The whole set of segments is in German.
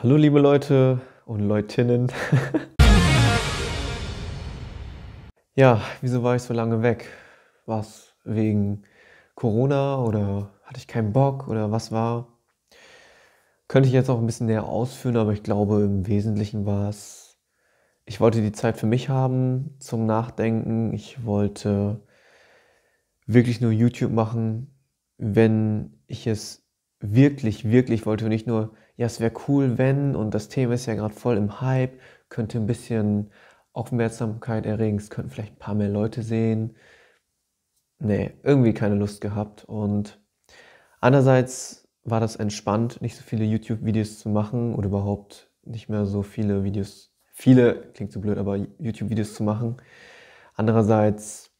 Hallo liebe Leute und Leutinnen. ja, wieso war ich so lange weg? War es wegen Corona oder hatte ich keinen Bock oder was war? Könnte ich jetzt auch ein bisschen näher ausführen, aber ich glaube im Wesentlichen war es, ich wollte die Zeit für mich haben zum Nachdenken. Ich wollte wirklich nur YouTube machen, wenn ich es wirklich, wirklich wollte und nicht nur ja, es wäre cool, wenn, und das Thema ist ja gerade voll im Hype, könnte ein bisschen Aufmerksamkeit erregen, es könnten vielleicht ein paar mehr Leute sehen. Nee, irgendwie keine Lust gehabt. Und andererseits war das entspannt, nicht so viele YouTube-Videos zu machen oder überhaupt nicht mehr so viele Videos, viele, klingt so blöd, aber YouTube-Videos zu machen. Andererseits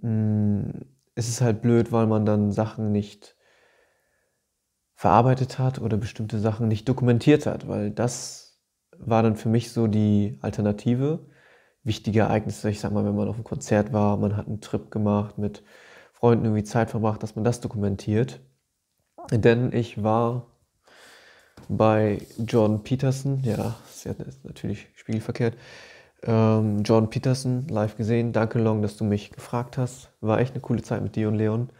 mh, hm, ist es halt blöd, weil man dann Sachen nicht verarbeitet hat oder bestimmte Sachen nicht dokumentiert hat, weil das war dann für mich so die Alternative. Wichtige Ereignisse, ich sag mal, wenn man auf einem Konzert war, man hat einen Trip gemacht, mit Freunden irgendwie Zeit verbracht, dass man das dokumentiert. Denn ich war bei John Peterson, ja, ist ja natürlich spiegelverkehrt, ähm, John Peterson live gesehen. Danke, Long, dass du mich gefragt hast. War echt eine coole Zeit mit dir und Leon.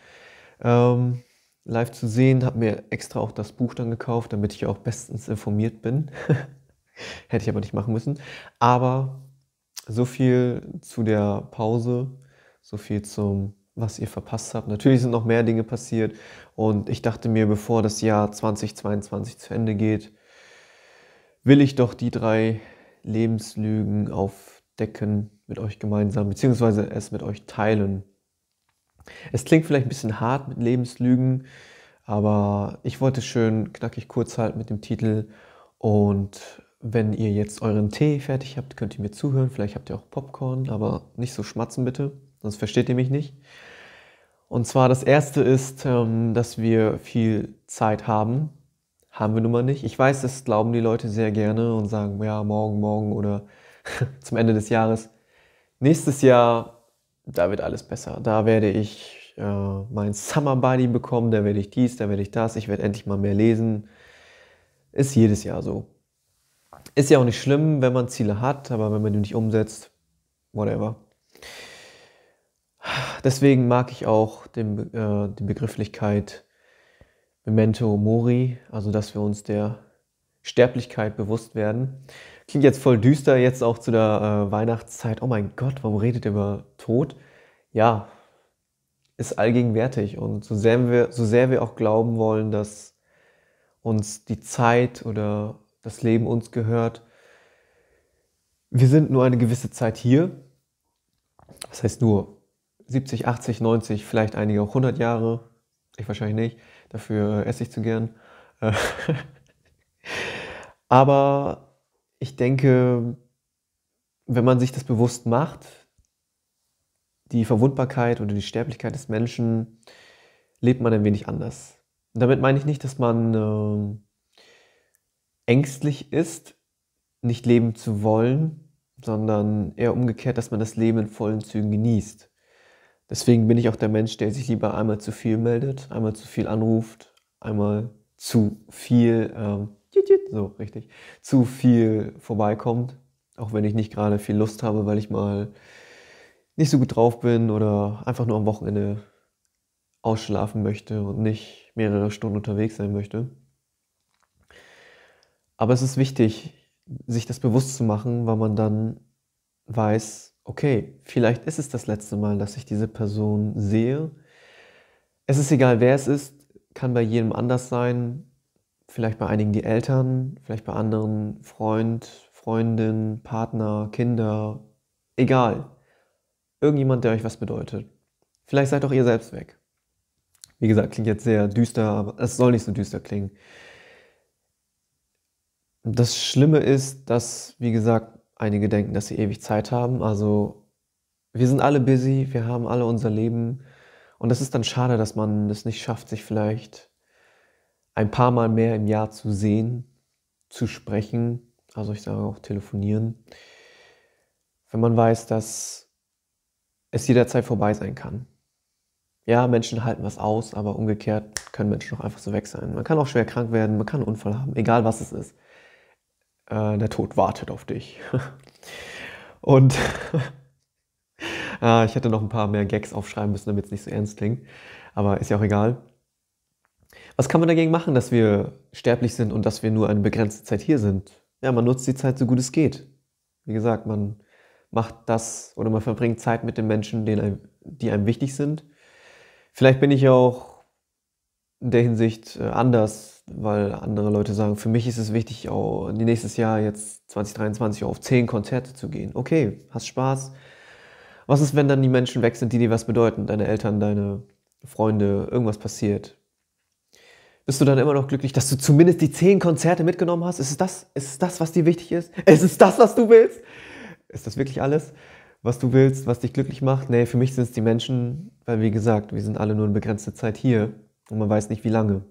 Ähm, live zu sehen. Habe mir extra auch das Buch dann gekauft, damit ich auch bestens informiert bin. Hätte ich aber nicht machen müssen. Aber so viel zu der Pause, so viel zum, was ihr verpasst habt. Natürlich sind noch mehr Dinge passiert und ich dachte mir, bevor das Jahr 2022 zu Ende geht, will ich doch die drei Lebenslügen aufdecken mit euch gemeinsam, beziehungsweise es mit euch teilen. Es klingt vielleicht ein bisschen hart mit Lebenslügen, aber ich wollte schön knackig kurz halten mit dem Titel. Und wenn ihr jetzt euren Tee fertig habt, könnt ihr mir zuhören. Vielleicht habt ihr auch Popcorn, aber nicht so schmatzen bitte, sonst versteht ihr mich nicht. Und zwar das erste ist, ähm, dass wir viel Zeit haben. Haben wir nun mal nicht. Ich weiß, das glauben die Leute sehr gerne und sagen, ja, morgen, morgen oder zum Ende des Jahres. Nächstes Jahr da wird alles besser. Da werde ich äh, mein Summer Body bekommen, da werde ich dies, da werde ich das, ich werde endlich mal mehr lesen. Ist jedes Jahr so. Ist ja auch nicht schlimm, wenn man Ziele hat, aber wenn man die nicht umsetzt, whatever. Deswegen mag ich auch den, äh, die Begrifflichkeit Memento Mori, also dass wir uns der Sterblichkeit bewusst werden. Klingt jetzt voll düster, jetzt auch zu der äh, Weihnachtszeit. Oh mein Gott, warum redet ihr über Tod? Ja, ist allgegenwärtig. Und so sehr wir, so sehr wir auch glauben wollen, dass uns die Zeit oder das Leben uns gehört, wir sind nur eine gewisse Zeit hier. Das heißt nur 70, 80, 90, vielleicht einige auch 100 Jahre. Ich wahrscheinlich nicht. Dafür äh, esse ich zu gern. Äh, Aber ich denke, wenn man sich das bewusst macht, die Verwundbarkeit oder die Sterblichkeit des Menschen, lebt man ein wenig anders. Und damit meine ich nicht, dass man äh, ängstlich ist, nicht leben zu wollen, sondern eher umgekehrt, dass man das Leben in vollen Zügen genießt. Deswegen bin ich auch der Mensch, der sich lieber einmal zu viel meldet, einmal zu viel anruft, einmal zu viel äh, so richtig, zu viel vorbeikommt. Auch wenn ich nicht gerade viel Lust habe, weil ich mal nicht so gut drauf bin oder einfach nur am Wochenende ausschlafen möchte und nicht mehrere Stunden unterwegs sein möchte. Aber es ist wichtig, sich das bewusst zu machen, weil man dann weiß, okay, vielleicht ist es das letzte Mal, dass ich diese Person sehe. Es ist egal, wer es ist, kann bei jedem anders sein vielleicht bei einigen die Eltern, vielleicht bei anderen Freund, Freundin, Partner, Kinder, egal. Irgendjemand, der euch was bedeutet. Vielleicht seid auch ihr selbst weg. Wie gesagt, klingt jetzt sehr düster, aber es soll nicht so düster klingen. Das Schlimme ist, dass, wie gesagt, einige denken, dass sie ewig Zeit haben. Also wir sind alle busy, wir haben alle unser Leben. Und es ist dann schade, dass man es nicht schafft, sich vielleicht ein paar Mal mehr im Jahr zu sehen, zu sprechen, also ich sage auch telefonieren, wenn man weiß, dass es jederzeit vorbei sein kann. Ja, Menschen halten was aus, aber umgekehrt können Menschen auch einfach so weg sein. Man kann auch schwer krank werden, man kann einen Unfall haben, egal was es ist. Äh, der Tod wartet auf dich. Und äh, ich hätte noch ein paar mehr Gags aufschreiben müssen, damit es nicht so ernst klingt. Aber ist ja auch egal. Was kann man dagegen machen, dass wir sterblich sind und dass wir nur eine begrenzte Zeit hier sind? Ja, man nutzt die Zeit so gut es geht. Wie gesagt, man macht das oder man verbringt Zeit mit den Menschen, denen die einem wichtig sind. Vielleicht bin ich auch in der Hinsicht äh, anders, weil andere Leute sagen, für mich ist es wichtig, auch nächstes Jahr jetzt 2023 auf zehn Konzerte zu gehen. Okay, hast Spaß. Was ist, wenn dann die Menschen weg sind, die dir was bedeuten? Deine Eltern, deine Freunde, irgendwas passiert bist du dann immer noch glücklich, dass du zumindest die zehn Konzerte mitgenommen hast? Ist es das, ist es das was dir wichtig ist? Ist es das, was du willst? Ist das wirklich alles, was du willst, was dich glücklich macht? Nee, für mich sind es die Menschen, weil wie gesagt, wir sind alle nur eine begrenzte Zeit hier und man weiß nicht, wie lange.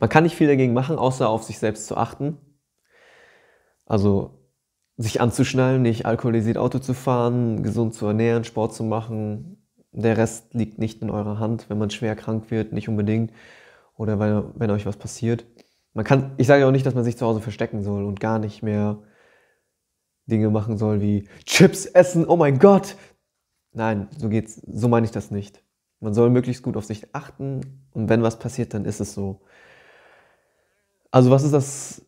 Man kann nicht viel dagegen machen, außer auf sich selbst zu achten. Also sich anzuschnallen, nicht alkoholisiert Auto zu fahren, gesund zu ernähren, Sport zu machen. Der Rest liegt nicht in eurer Hand, wenn man schwer krank wird, nicht unbedingt oder weil, wenn euch was passiert. Man kann, ich sage ja auch nicht, dass man sich zu Hause verstecken soll und gar nicht mehr Dinge machen soll wie Chips essen, oh mein Gott. Nein, so geht's, so meine ich das nicht. Man soll möglichst gut auf sich achten und wenn was passiert, dann ist es so. Also was ist das,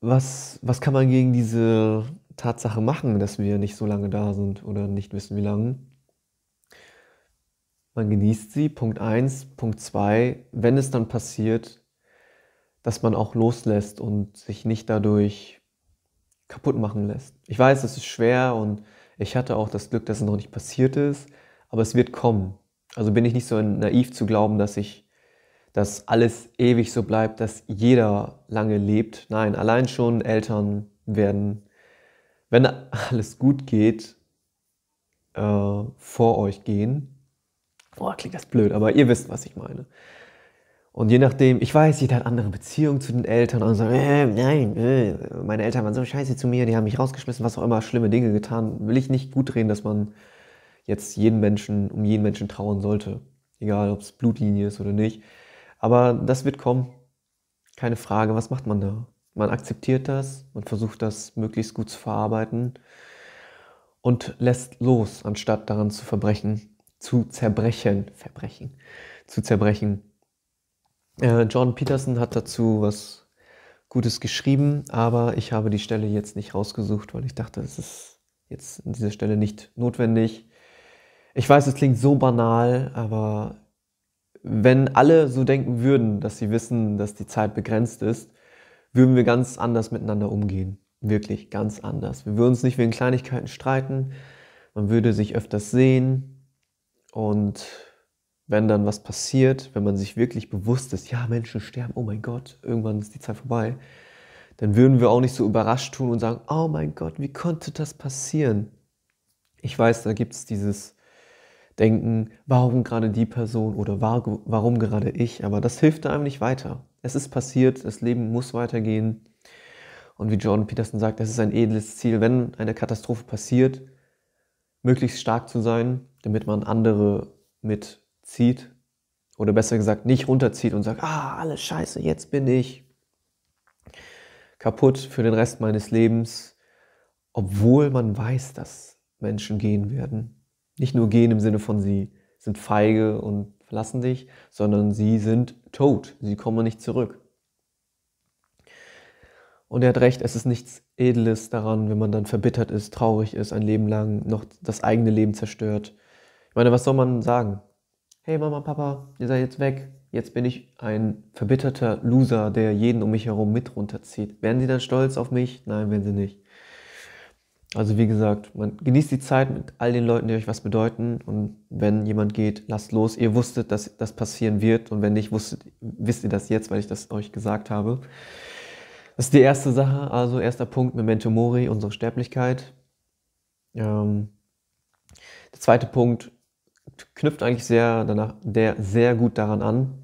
was, was kann man gegen diese Tatsache machen, dass wir nicht so lange da sind oder nicht wissen, wie lange? man genießt sie, Punkt 1. Punkt 2, wenn es dann passiert, dass man auch loslässt und sich nicht dadurch kaputt machen lässt. Ich weiß, es ist schwer und ich hatte auch das Glück, dass es noch nicht passiert ist, aber es wird kommen. Also bin ich nicht so naiv zu glauben, dass ich dass alles ewig so bleibt, dass jeder lange lebt. Nein, allein schon Eltern werden, wenn alles gut geht, äh, vor euch gehen. Boah, klingt das blöd, aber ihr wisst, was ich meine. Und je nachdem, ich weiß, jeder hat andere Beziehungen zu den Eltern und sagt, äh, nein, äh, meine Eltern waren so scheiße zu mir, die haben mich rausgeschmissen, was auch immer, schlimme Dinge getan. Will ich nicht gut reden, dass man jetzt jeden Menschen, um jeden Menschen trauen sollte. Egal, ob es Blutlinie ist oder nicht. Aber das wird kommen. Keine Frage, was macht man da? Man akzeptiert das, man versucht das möglichst gut zu verarbeiten und lässt los, anstatt daran zu verbrechen zu zerbrechen, verbrechen, zu zerbrechen. Äh, John Peterson hat dazu was Gutes geschrieben, aber ich habe die Stelle jetzt nicht rausgesucht, weil ich dachte, es ist jetzt an dieser Stelle nicht notwendig. Ich weiß, es klingt so banal, aber wenn alle so denken würden, dass sie wissen, dass die Zeit begrenzt ist, würden wir ganz anders miteinander umgehen. Wirklich ganz anders. Wir würden uns nicht wegen Kleinigkeiten streiten. Man würde sich öfters sehen. Und wenn dann was passiert, wenn man sich wirklich bewusst ist, ja, Menschen sterben, oh mein Gott, irgendwann ist die Zeit vorbei, dann würden wir auch nicht so überrascht tun und sagen, oh mein Gott, wie konnte das passieren? Ich weiß, da gibt es dieses Denken, warum gerade die Person oder warum gerade ich, aber das hilft einem nicht weiter. Es ist passiert, das Leben muss weitergehen. Und wie Jordan Peterson sagt, es ist ein edles Ziel. Wenn eine Katastrophe passiert, möglichst stark zu sein, damit man andere mitzieht oder besser gesagt nicht runterzieht und sagt, ah, alles scheiße, jetzt bin ich kaputt für den Rest meines Lebens, obwohl man weiß, dass Menschen gehen werden. Nicht nur gehen im Sinne von sie sind feige und verlassen dich, sondern sie sind tot, sie kommen nicht zurück. Und er hat recht, es ist nichts Edles daran, wenn man dann verbittert ist, traurig ist, ein Leben lang noch das eigene Leben zerstört. Ich meine, was soll man sagen? Hey Mama, Papa, ihr seid jetzt weg. Jetzt bin ich ein verbitterter Loser, der jeden um mich herum mit runterzieht. Werden sie dann stolz auf mich? Nein, werden sie nicht. Also wie gesagt, man genießt die Zeit mit all den Leuten, die euch was bedeuten. Und wenn jemand geht, lasst los. Ihr wusstet, dass das passieren wird. Und wenn nicht, wusstet, wisst ihr das jetzt, weil ich das euch gesagt habe. Das ist die erste Sache, also erster Punkt, Memento Mori, unsere Sterblichkeit. Ähm, der zweite Punkt knüpft eigentlich sehr, danach, der, sehr gut daran an,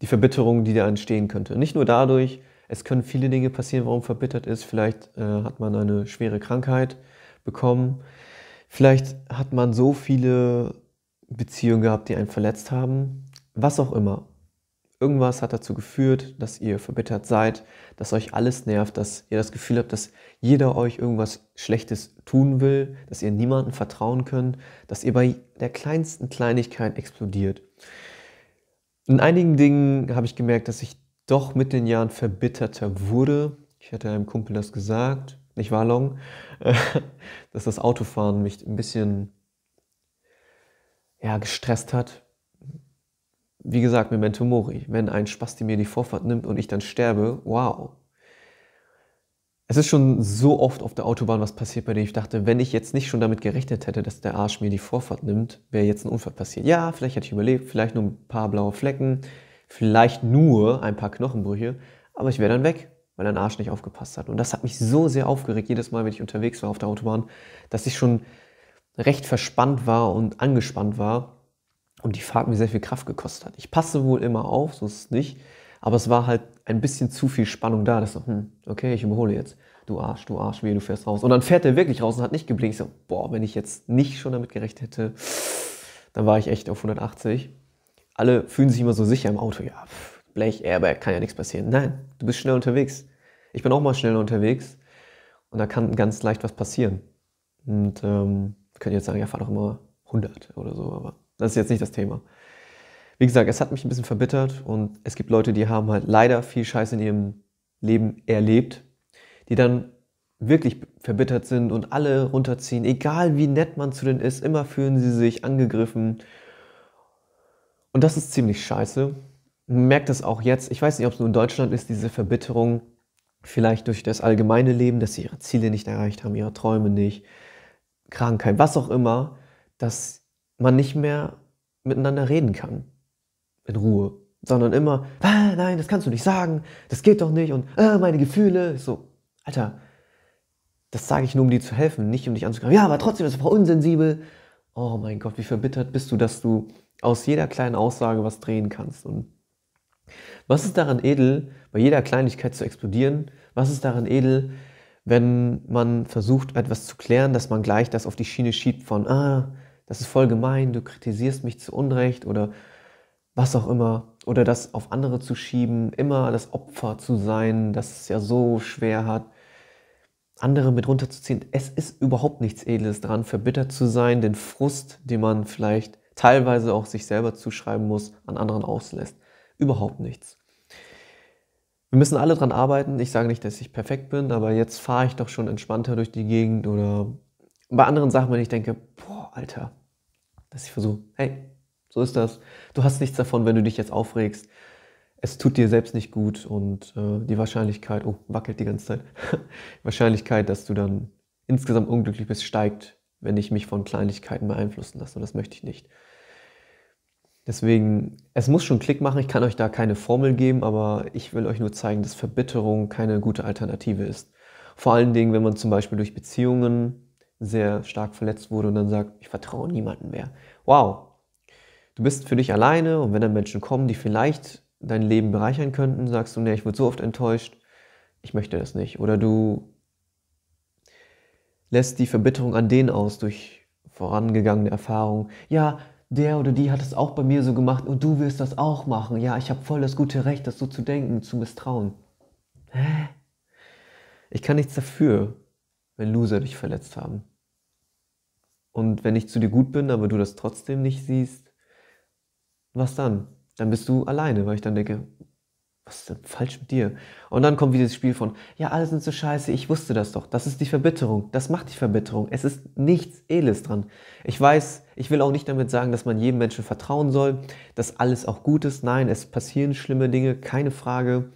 die Verbitterung, die da entstehen könnte. Nicht nur dadurch, es können viele Dinge passieren, warum verbittert ist. Vielleicht äh, hat man eine schwere Krankheit bekommen. Vielleicht hat man so viele Beziehungen gehabt, die einen verletzt haben. Was auch immer. Irgendwas hat dazu geführt, dass ihr verbittert seid, dass euch alles nervt, dass ihr das Gefühl habt, dass jeder euch irgendwas Schlechtes tun will, dass ihr niemandem vertrauen könnt, dass ihr bei der kleinsten Kleinigkeit explodiert. In einigen Dingen habe ich gemerkt, dass ich doch mit den Jahren verbitterter wurde. Ich hatte einem Kumpel das gesagt, nicht wahr, Long? dass das Autofahren mich ein bisschen ja, gestresst hat, wie gesagt, Memento Mori, wenn ein Spasti mir die Vorfahrt nimmt und ich dann sterbe, wow. Es ist schon so oft auf der Autobahn was passiert, bei dem ich dachte, wenn ich jetzt nicht schon damit gerechnet hätte, dass der Arsch mir die Vorfahrt nimmt, wäre jetzt ein Unfall passiert. Ja, vielleicht hätte ich überlebt, vielleicht nur ein paar blaue Flecken, vielleicht nur ein paar Knochenbrüche, aber ich wäre dann weg, weil ein Arsch nicht aufgepasst hat. Und das hat mich so sehr aufgeregt, jedes Mal, wenn ich unterwegs war auf der Autobahn, dass ich schon recht verspannt war und angespannt war und die Fahrt mir sehr viel Kraft gekostet hat. Ich passe wohl immer auf, so ist es nicht. Aber es war halt ein bisschen zu viel Spannung da. Das so, hm, okay, ich überhole jetzt. Du Arsch, du Arsch, wie du fährst raus. Und dann fährt er wirklich raus und hat nicht geblinkt. Ich so, boah, wenn ich jetzt nicht schon damit gerechnet hätte, dann war ich echt auf 180. Alle fühlen sich immer so sicher im Auto. Ja, pff, Blech, Airbag, kann ja nichts passieren. Nein, du bist schnell unterwegs. Ich bin auch mal schnell unterwegs. Und da kann ganz leicht was passieren. Und ähm, können jetzt sagen, ja, fahr doch immer 100 oder so, aber das ist jetzt nicht das Thema. Wie gesagt, es hat mich ein bisschen verbittert und es gibt Leute, die haben halt leider viel Scheiß in ihrem Leben erlebt, die dann wirklich verbittert sind und alle runterziehen. Egal wie nett man zu denen ist, immer fühlen sie sich angegriffen. Und das ist ziemlich scheiße. Man merkt das auch jetzt. Ich weiß nicht, ob es nur in Deutschland ist, diese Verbitterung. Vielleicht durch das allgemeine Leben, dass sie ihre Ziele nicht erreicht haben, ihre Träume nicht, Krankheit, was auch immer, dass man nicht mehr miteinander reden kann. In Ruhe. Sondern immer, ah, nein, das kannst du nicht sagen, das geht doch nicht und ah, meine Gefühle. so, Alter, das sage ich nur, um dir zu helfen, nicht um dich anzugreifen. Ja, aber trotzdem, das ist unsensibel. Oh mein Gott, wie verbittert bist du, dass du aus jeder kleinen Aussage was drehen kannst. Und was ist daran edel, bei jeder Kleinigkeit zu explodieren? Was ist daran edel, wenn man versucht, etwas zu klären, dass man gleich das auf die Schiene schiebt von, ah, das ist voll gemein, du kritisierst mich zu Unrecht oder was auch immer. Oder das auf andere zu schieben, immer das Opfer zu sein, das es ja so schwer hat. Andere mit runterzuziehen. Es ist überhaupt nichts Edles dran, verbittert zu sein, den Frust, den man vielleicht teilweise auch sich selber zuschreiben muss, an anderen auslässt. Überhaupt nichts. Wir müssen alle dran arbeiten. Ich sage nicht, dass ich perfekt bin, aber jetzt fahre ich doch schon entspannter durch die Gegend oder bei anderen Sachen, wenn ich denke, boah, Alter, dass ich versuche, hey, so ist das. Du hast nichts davon, wenn du dich jetzt aufregst. Es tut dir selbst nicht gut und äh, die Wahrscheinlichkeit, oh, wackelt die ganze Zeit, die Wahrscheinlichkeit, dass du dann insgesamt unglücklich bist, steigt, wenn ich mich von Kleinigkeiten beeinflussen lasse und das möchte ich nicht. Deswegen, es muss schon Klick machen, ich kann euch da keine Formel geben, aber ich will euch nur zeigen, dass Verbitterung keine gute Alternative ist. Vor allen Dingen, wenn man zum Beispiel durch Beziehungen sehr stark verletzt wurde und dann sagt, ich vertraue niemandem mehr. Wow, du bist für dich alleine und wenn dann Menschen kommen, die vielleicht dein Leben bereichern könnten, sagst du, nee, ich wurde so oft enttäuscht, ich möchte das nicht. Oder du lässt die Verbitterung an denen aus durch vorangegangene Erfahrungen. Ja, der oder die hat es auch bei mir so gemacht und du willst das auch machen. Ja, ich habe voll das gute Recht, das so zu denken, zu misstrauen. Hä? Ich kann nichts dafür wenn Loser dich verletzt haben. Und wenn ich zu dir gut bin, aber du das trotzdem nicht siehst, was dann? Dann bist du alleine, weil ich dann denke, was ist denn falsch mit dir? Und dann kommt wieder das Spiel von, ja, alle sind so scheiße, ich wusste das doch. Das ist die Verbitterung, das macht die Verbitterung. Es ist nichts Edles dran. Ich weiß, ich will auch nicht damit sagen, dass man jedem Menschen vertrauen soll, dass alles auch gut ist. Nein, es passieren schlimme Dinge, keine Frage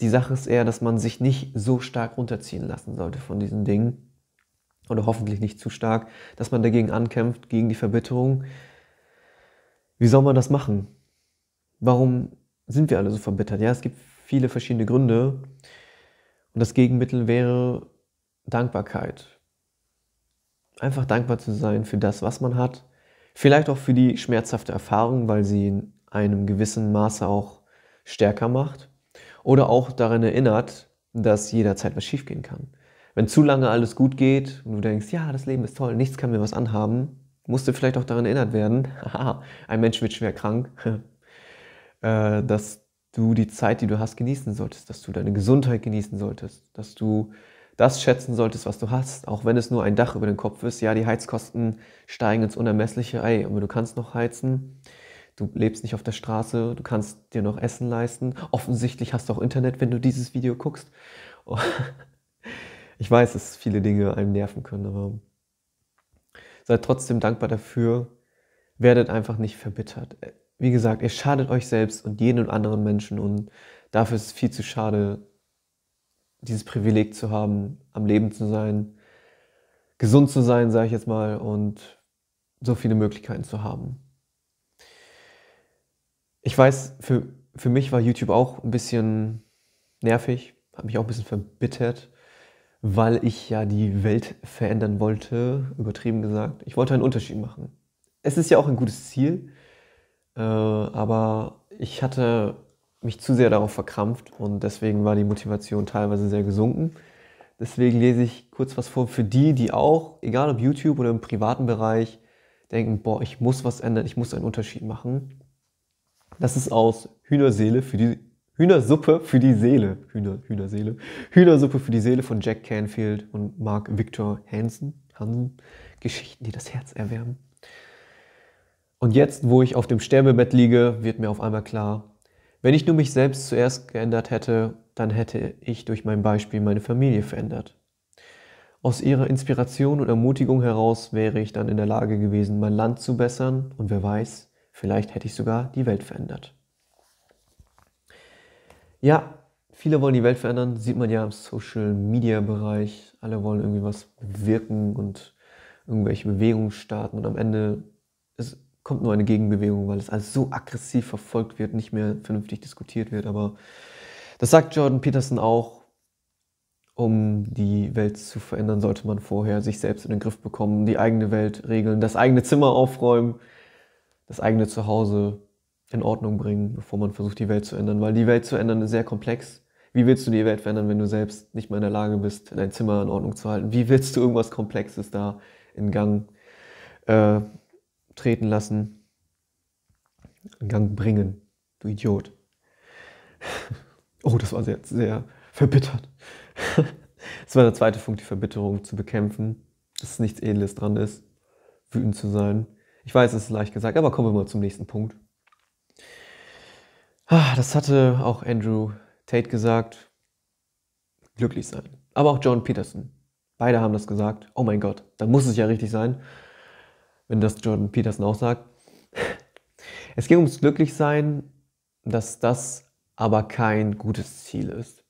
die Sache ist eher, dass man sich nicht so stark runterziehen lassen sollte von diesen Dingen. Oder hoffentlich nicht zu stark, dass man dagegen ankämpft, gegen die Verbitterung. Wie soll man das machen? Warum sind wir alle so verbittert? Ja, es gibt viele verschiedene Gründe. Und das Gegenmittel wäre Dankbarkeit. Einfach dankbar zu sein für das, was man hat. Vielleicht auch für die schmerzhafte Erfahrung, weil sie in einem gewissen Maße auch stärker macht oder auch daran erinnert, dass jederzeit was schiefgehen kann. Wenn zu lange alles gut geht und du denkst, ja, das Leben ist toll, nichts kann mir was anhaben, musst du vielleicht auch daran erinnert werden, haha, ein Mensch wird schwer krank, äh, dass du die Zeit, die du hast, genießen solltest, dass du deine Gesundheit genießen solltest, dass du das schätzen solltest, was du hast, auch wenn es nur ein Dach über den Kopf ist. Ja, die Heizkosten steigen ins Unermessliche, ey, aber du kannst noch heizen. Du lebst nicht auf der Straße, du kannst dir noch Essen leisten. Offensichtlich hast du auch Internet, wenn du dieses Video guckst. Oh. Ich weiß, dass viele Dinge einem nerven können, aber seid trotzdem dankbar dafür. Werdet einfach nicht verbittert. Wie gesagt, ihr schadet euch selbst und jeden und anderen Menschen und dafür ist es viel zu schade, dieses Privileg zu haben, am Leben zu sein, gesund zu sein, sage ich jetzt mal, und so viele Möglichkeiten zu haben. Ich weiß, für, für mich war YouTube auch ein bisschen nervig, hat mich auch ein bisschen verbittert, weil ich ja die Welt verändern wollte, übertrieben gesagt. Ich wollte einen Unterschied machen. Es ist ja auch ein gutes Ziel, äh, aber ich hatte mich zu sehr darauf verkrampft und deswegen war die Motivation teilweise sehr gesunken. Deswegen lese ich kurz was vor für die, die auch, egal ob YouTube oder im privaten Bereich, denken, boah, ich muss was ändern, ich muss einen Unterschied machen. Das ist aus Hühnerseele für die Hühnersuppe für die Seele. Hühner, Hühnerseele. Hühnersuppe für die Seele von Jack Canfield und Mark Victor Hansen. Hansen. Geschichten, die das Herz erwärmen. Und jetzt, wo ich auf dem Sterbebett liege, wird mir auf einmal klar, wenn ich nur mich selbst zuerst geändert hätte, dann hätte ich durch mein Beispiel meine Familie verändert. Aus ihrer Inspiration und Ermutigung heraus wäre ich dann in der Lage gewesen, mein Land zu bessern und wer weiß, Vielleicht hätte ich sogar die Welt verändert. Ja, viele wollen die Welt verändern, sieht man ja im Social-Media-Bereich. Alle wollen irgendwie was bewirken und irgendwelche Bewegungen starten und am Ende es kommt nur eine Gegenbewegung, weil es alles so aggressiv verfolgt wird, nicht mehr vernünftig diskutiert wird. Aber das sagt Jordan Peterson auch. Um die Welt zu verändern, sollte man vorher sich selbst in den Griff bekommen, die eigene Welt regeln, das eigene Zimmer aufräumen, das eigene Zuhause in Ordnung bringen, bevor man versucht, die Welt zu ändern. Weil die Welt zu ändern ist sehr komplex. Wie willst du die Welt verändern, wenn du selbst nicht mal in der Lage bist, dein Zimmer in Ordnung zu halten? Wie willst du irgendwas Komplexes da in Gang äh, treten lassen, in Gang bringen? Du Idiot. oh, das war sehr, sehr verbittert. das war der zweite Punkt, die Verbitterung zu bekämpfen, dass nichts Edles dran ist, wütend zu sein. Ich weiß, es ist leicht gesagt, aber kommen wir mal zum nächsten Punkt. Ah, das hatte auch Andrew Tate gesagt. Glücklich sein. Aber auch John Peterson. Beide haben das gesagt. Oh mein Gott, dann muss es ja richtig sein, wenn das Jordan Peterson auch sagt. Es ging ums Glücklichsein, dass das aber kein gutes Ziel ist.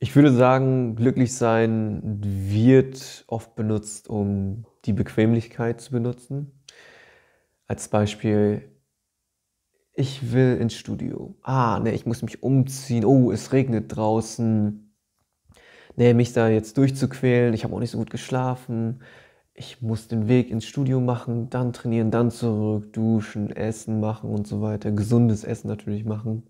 Ich würde sagen, Glücklichsein wird oft benutzt, um die Bequemlichkeit zu benutzen. Als Beispiel, ich will ins Studio. Ah, ne, ich muss mich umziehen. Oh, es regnet draußen. Ne, mich da jetzt durchzuquälen. Ich habe auch nicht so gut geschlafen. Ich muss den Weg ins Studio machen, dann trainieren, dann zurück, duschen, Essen machen und so weiter. Gesundes Essen natürlich machen.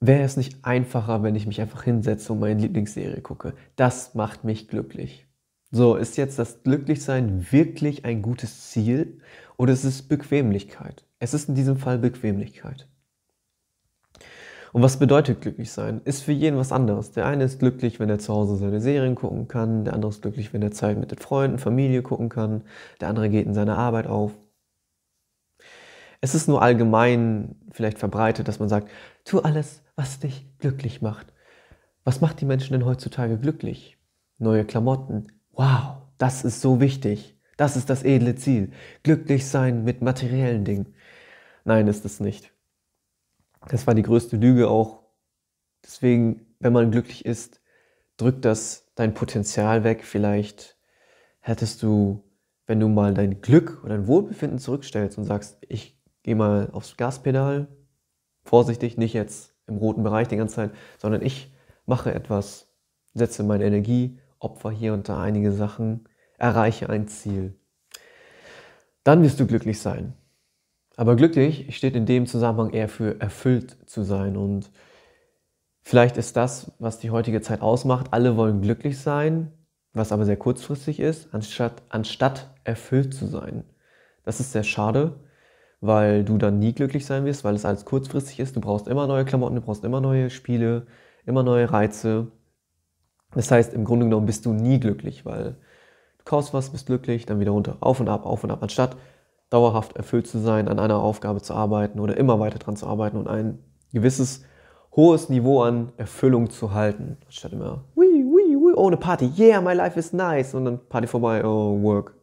Wäre es nicht einfacher, wenn ich mich einfach hinsetze und meine Lieblingsserie gucke? Das macht mich glücklich. So, ist jetzt das Glücklichsein wirklich ein gutes Ziel oder ist es Bequemlichkeit? Es ist in diesem Fall Bequemlichkeit. Und was bedeutet glücklich sein? Ist für jeden was anderes. Der eine ist glücklich, wenn er zu Hause seine Serien gucken kann, der andere ist glücklich, wenn er Zeit mit den Freunden, Familie gucken kann, der andere geht in seine Arbeit auf. Es ist nur allgemein vielleicht verbreitet, dass man sagt, tu alles, was dich glücklich macht. Was macht die Menschen denn heutzutage glücklich? Neue Klamotten, Wow, das ist so wichtig. Das ist das edle Ziel. Glücklich sein mit materiellen Dingen. Nein, ist es nicht. Das war die größte Lüge auch. Deswegen, wenn man glücklich ist, drückt das dein Potenzial weg. Vielleicht hättest du, wenn du mal dein Glück oder dein Wohlbefinden zurückstellst und sagst, ich gehe mal aufs Gaspedal, vorsichtig, nicht jetzt im roten Bereich die ganze Zeit, sondern ich mache etwas, setze meine Energie opfer hier und da einige Sachen, erreiche ein Ziel. Dann wirst du glücklich sein. Aber glücklich steht in dem Zusammenhang eher für erfüllt zu sein. Und vielleicht ist das, was die heutige Zeit ausmacht, alle wollen glücklich sein, was aber sehr kurzfristig ist, anstatt, anstatt erfüllt zu sein. Das ist sehr schade, weil du dann nie glücklich sein wirst, weil es alles kurzfristig ist. Du brauchst immer neue Klamotten, du brauchst immer neue Spiele, immer neue Reize. Das heißt, im Grunde genommen bist du nie glücklich, weil du kaufst was, bist glücklich, dann wieder runter, auf und ab, auf und ab, anstatt dauerhaft erfüllt zu sein, an einer Aufgabe zu arbeiten oder immer weiter dran zu arbeiten und ein gewisses hohes Niveau an Erfüllung zu halten, anstatt immer, wii, wii, wii, oh, eine Party, yeah, my life is nice, und dann Party vorbei, oh, work.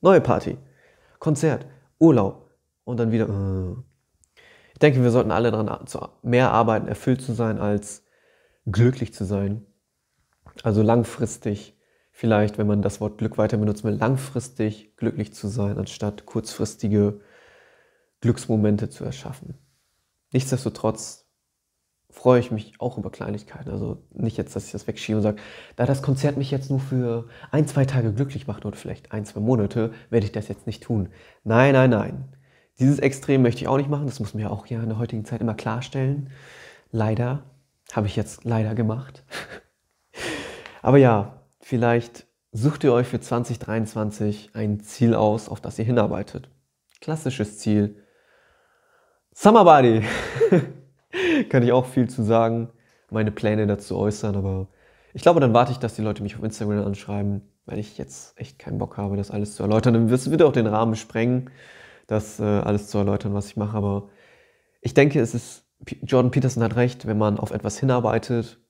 Neue Party, Konzert, Urlaub, und dann wieder, äh. Ich denke, wir sollten alle daran mehr arbeiten, erfüllt zu sein, als glücklich zu sein. Also langfristig, vielleicht, wenn man das Wort Glück weiter benutzt, mal langfristig glücklich zu sein, anstatt kurzfristige Glücksmomente zu erschaffen. Nichtsdestotrotz freue ich mich auch über Kleinigkeiten. Also nicht jetzt, dass ich das wegschiebe und sage, da das Konzert mich jetzt nur für ein, zwei Tage glücklich macht oder vielleicht ein, zwei Monate, werde ich das jetzt nicht tun. Nein, nein, nein. Dieses Extrem möchte ich auch nicht machen. Das muss man ja auch ja in der heutigen Zeit immer klarstellen. Leider habe ich jetzt leider gemacht. Aber ja, vielleicht sucht ihr euch für 2023 ein Ziel aus, auf das ihr hinarbeitet. Klassisches Ziel. Summerbody. Kann ich auch viel zu sagen, meine Pläne dazu äußern, aber ich glaube, dann warte ich, dass die Leute mich auf Instagram anschreiben, weil ich jetzt echt keinen Bock habe, das alles zu erläutern. Das wird auch den Rahmen sprengen, das äh, alles zu erläutern, was ich mache, aber ich denke, es ist, Jordan Peterson hat recht, wenn man auf etwas hinarbeitet,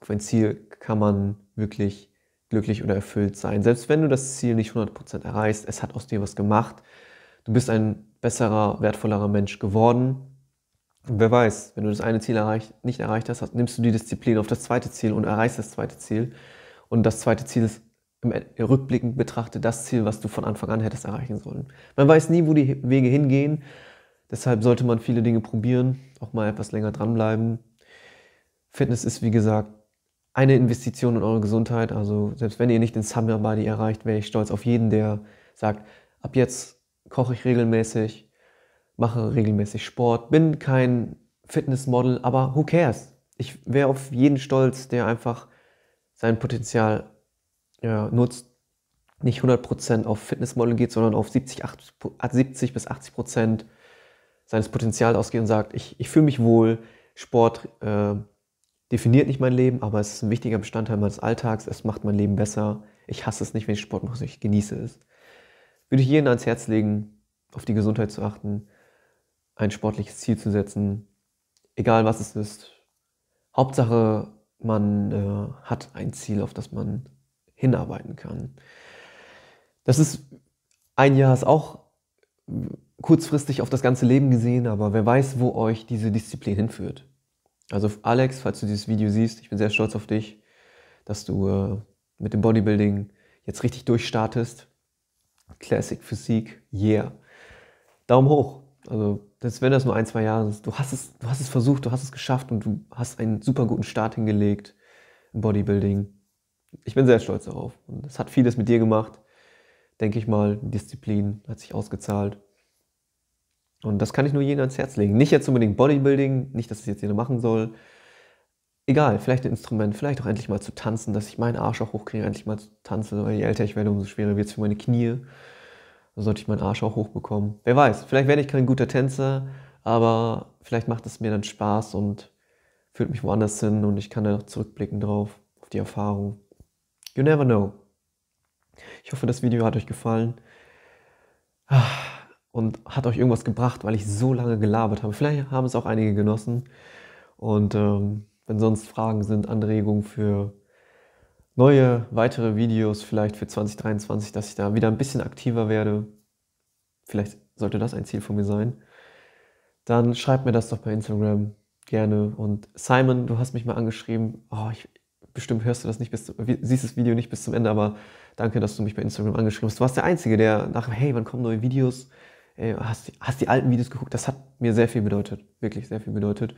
auf ein Ziel, kann man wirklich glücklich oder erfüllt sein. Selbst wenn du das Ziel nicht 100% erreichst, es hat aus dir was gemacht. Du bist ein besserer, wertvollerer Mensch geworden. Und wer weiß, wenn du das eine Ziel erreicht, nicht erreicht hast, nimmst du die Disziplin auf das zweite Ziel und erreichst das zweite Ziel. Und das zweite Ziel ist im rückblickend betrachtet das Ziel, was du von Anfang an hättest erreichen sollen. Man weiß nie, wo die Wege hingehen. Deshalb sollte man viele Dinge probieren, auch mal etwas länger dranbleiben. Fitness ist, wie gesagt, eine Investition in eure Gesundheit. Also selbst wenn ihr nicht den Summer Body erreicht, wäre ich stolz auf jeden, der sagt, ab jetzt koche ich regelmäßig, mache regelmäßig Sport, bin kein Fitnessmodel, aber who cares? Ich wäre auf jeden stolz, der einfach sein Potenzial ja, nutzt, nicht 100% auf Fitnessmodel geht, sondern auf 70, 80, 70 bis 80% seines Potenzials ausgeht und sagt, ich, ich fühle mich wohl, Sport... Äh, definiert nicht mein Leben, aber es ist ein wichtiger Bestandteil meines Alltags. Es macht mein Leben besser. Ich hasse es nicht, wenn ich Sport mache, ich genieße es. Würde ich jedem ans Herz legen, auf die Gesundheit zu achten, ein sportliches Ziel zu setzen, egal was es ist. Hauptsache, man äh, hat ein Ziel, auf das man hinarbeiten kann. Das ist ein Jahr ist auch kurzfristig auf das ganze Leben gesehen, aber wer weiß, wo euch diese Disziplin hinführt. Also Alex, falls du dieses Video siehst, ich bin sehr stolz auf dich, dass du äh, mit dem Bodybuilding jetzt richtig durchstartest. Classic Physik, yeah. Daumen hoch. Also, selbst wenn das nur ein, zwei Jahre ist, du hast es, du hast es versucht, du hast es geschafft und du hast einen super guten Start hingelegt im Bodybuilding. Ich bin sehr stolz darauf. Und es hat vieles mit dir gemacht. Denke ich mal, Disziplin hat sich ausgezahlt. Und das kann ich nur jedem ans Herz legen. Nicht jetzt unbedingt Bodybuilding, nicht, dass es jetzt jeder machen soll. Egal, vielleicht ein Instrument, vielleicht auch endlich mal zu tanzen, dass ich meinen Arsch auch hochkriege, endlich mal zu tanzen. Weil je älter ich werde, umso schwerer wird es für meine Knie. Da sollte ich meinen Arsch auch hochbekommen. Wer weiß, vielleicht werde ich kein guter Tänzer, aber vielleicht macht es mir dann Spaß und führt mich woanders hin und ich kann da noch zurückblicken drauf, auf die Erfahrung. You never know. Ich hoffe, das Video hat euch gefallen. Ah und hat euch irgendwas gebracht, weil ich so lange gelabert habe. Vielleicht haben es auch einige genossen. Und ähm, wenn sonst Fragen sind, Anregungen für neue, weitere Videos, vielleicht für 2023, dass ich da wieder ein bisschen aktiver werde, vielleicht sollte das ein Ziel von mir sein, dann schreibt mir das doch bei Instagram gerne. Und Simon, du hast mich mal angeschrieben. Oh, ich, bestimmt hörst du das nicht bis zum, siehst das Video nicht bis zum Ende, aber danke, dass du mich bei Instagram angeschrieben hast. Du warst der Einzige, der nach, hey, wann kommen neue Videos? hast, hast die alten Videos geguckt? Das hat mir sehr viel bedeutet, wirklich sehr viel bedeutet.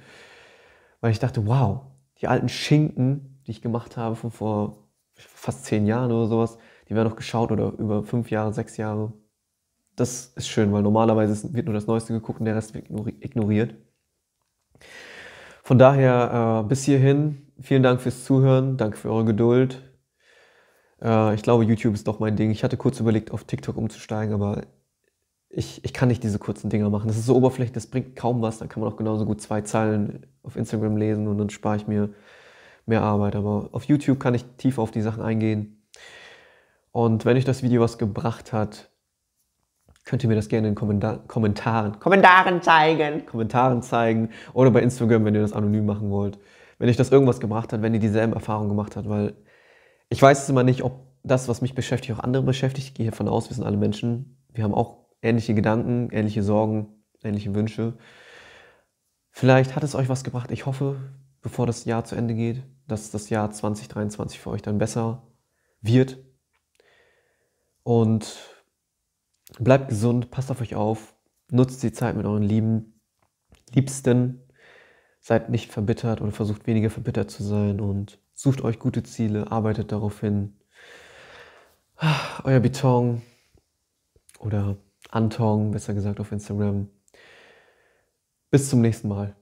Weil ich dachte, wow, die alten Schinken, die ich gemacht habe von vor fast zehn Jahren oder sowas, die werden noch geschaut oder über fünf Jahre, sechs Jahre. Das ist schön, weil normalerweise wird nur das Neueste geguckt und der Rest wird ignoriert. Von daher äh, bis hierhin, vielen Dank fürs Zuhören, danke für eure Geduld. Äh, ich glaube, YouTube ist doch mein Ding. Ich hatte kurz überlegt, auf TikTok umzusteigen, aber ich, ich kann nicht diese kurzen Dinger machen. Das ist so oberflächlich, das bringt kaum was. Dann kann man auch genauso gut zwei Zeilen auf Instagram lesen und dann spare ich mir mehr Arbeit. Aber auf YouTube kann ich tief auf die Sachen eingehen. Und wenn euch das Video was gebracht hat, könnt ihr mir das gerne in Kommentar Kommentaren, Kommentaren zeigen. Kommentaren zeigen. Oder bei Instagram, wenn ihr das anonym machen wollt. Wenn euch das irgendwas gebracht hat, wenn ihr dieselben Erfahrungen gemacht habt, weil ich weiß es immer nicht, ob das, was mich beschäftigt, auch andere beschäftigt. Ich gehe von aus, wir sind alle Menschen. Wir haben auch ähnliche Gedanken, ähnliche Sorgen, ähnliche Wünsche. Vielleicht hat es euch was gebracht. Ich hoffe, bevor das Jahr zu Ende geht, dass das Jahr 2023 für euch dann besser wird. Und bleibt gesund, passt auf euch auf, nutzt die Zeit mit euren Lieben, Liebsten, seid nicht verbittert oder versucht weniger verbittert zu sein und sucht euch gute Ziele, arbeitet darauf hin. Euer Beton oder Anton, besser gesagt auf Instagram. Bis zum nächsten Mal.